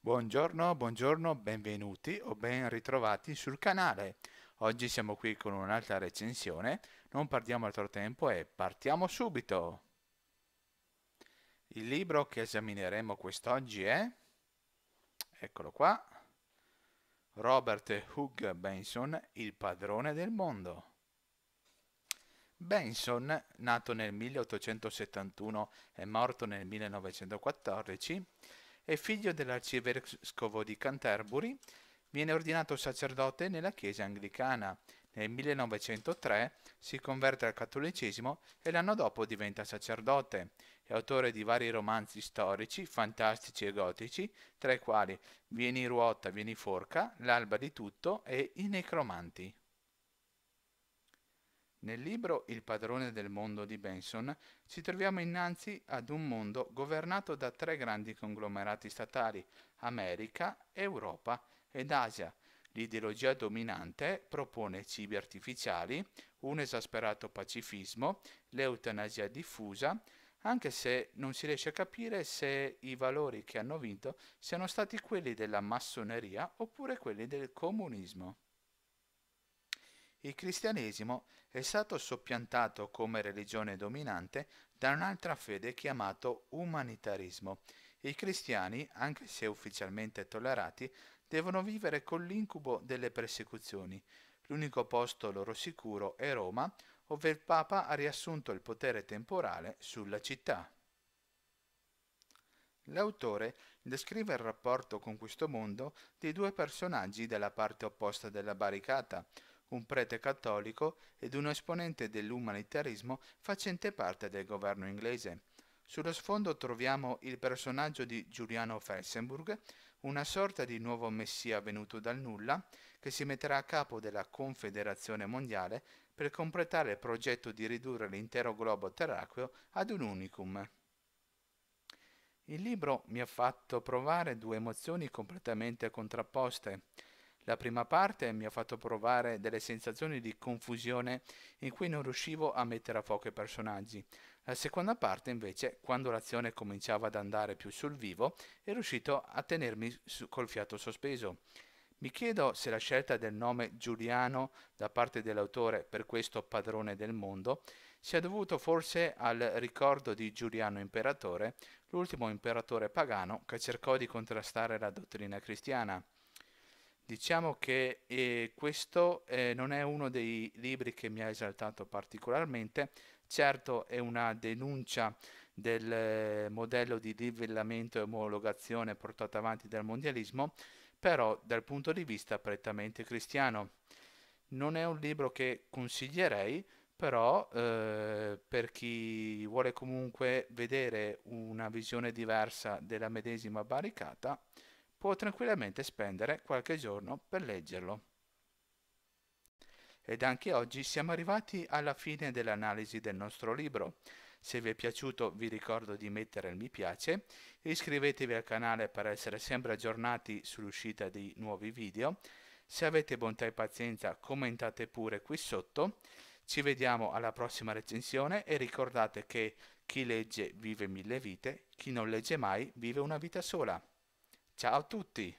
Buongiorno, buongiorno, benvenuti o ben ritrovati sul canale. Oggi siamo qui con un'altra recensione, non perdiamo altro tempo e partiamo subito. Il libro che esamineremo quest'oggi è... Eccolo qua. Robert Hugh Benson, Il padrone del mondo. Benson, nato nel 1871 e morto nel 1914, è figlio dell'arcivescovo di Canterbury, viene ordinato sacerdote nella Chiesa anglicana. Nel 1903 si converte al cattolicesimo e l'anno dopo diventa sacerdote. È autore di vari romanzi storici, fantastici e gotici, tra i quali Vieni ruota, vieni forca, L'alba di tutto e I necromanti. Nel libro Il padrone del mondo di Benson ci troviamo innanzi ad un mondo governato da tre grandi conglomerati statali, America, Europa ed Asia. L'ideologia dominante propone cibi artificiali, un esasperato pacifismo, l'eutanasia diffusa, anche se non si riesce a capire se i valori che hanno vinto siano stati quelli della massoneria oppure quelli del comunismo il cristianesimo è stato soppiantato come religione dominante da un'altra fede chiamato umanitarismo. I cristiani, anche se ufficialmente tollerati, devono vivere con l'incubo delle persecuzioni. L'unico posto loro sicuro è Roma, ove il Papa ha riassunto il potere temporale sulla città. L'autore descrive il rapporto con questo mondo dei due personaggi dalla parte opposta della barricata, un prete cattolico ed un esponente dell'umanitarismo facente parte del governo inglese. Sullo sfondo troviamo il personaggio di Giuliano Felsenburg, una sorta di nuovo messia venuto dal nulla, che si metterà a capo della Confederazione Mondiale per completare il progetto di ridurre l'intero globo terracqueo ad un unicum. Il libro mi ha fatto provare due emozioni completamente contrapposte. La prima parte mi ha fatto provare delle sensazioni di confusione in cui non riuscivo a mettere a fuoco i personaggi. La seconda parte invece, quando l'azione cominciava ad andare più sul vivo, è riuscito a tenermi col fiato sospeso. Mi chiedo se la scelta del nome Giuliano da parte dell'autore per questo padrone del mondo sia dovuto forse al ricordo di Giuliano imperatore, l'ultimo imperatore pagano che cercò di contrastare la dottrina cristiana. Diciamo che eh, questo eh, non è uno dei libri che mi ha esaltato particolarmente, certo è una denuncia del eh, modello di livellamento e omologazione portato avanti dal mondialismo, però dal punto di vista prettamente cristiano. Non è un libro che consiglierei, però eh, per chi vuole comunque vedere una visione diversa della medesima barricata, può tranquillamente spendere qualche giorno per leggerlo. Ed anche oggi siamo arrivati alla fine dell'analisi del nostro libro. Se vi è piaciuto vi ricordo di mettere il mi piace, iscrivetevi al canale per essere sempre aggiornati sull'uscita di nuovi video, se avete bontà e pazienza commentate pure qui sotto, ci vediamo alla prossima recensione e ricordate che chi legge vive mille vite, chi non legge mai vive una vita sola. Ciao a tutti!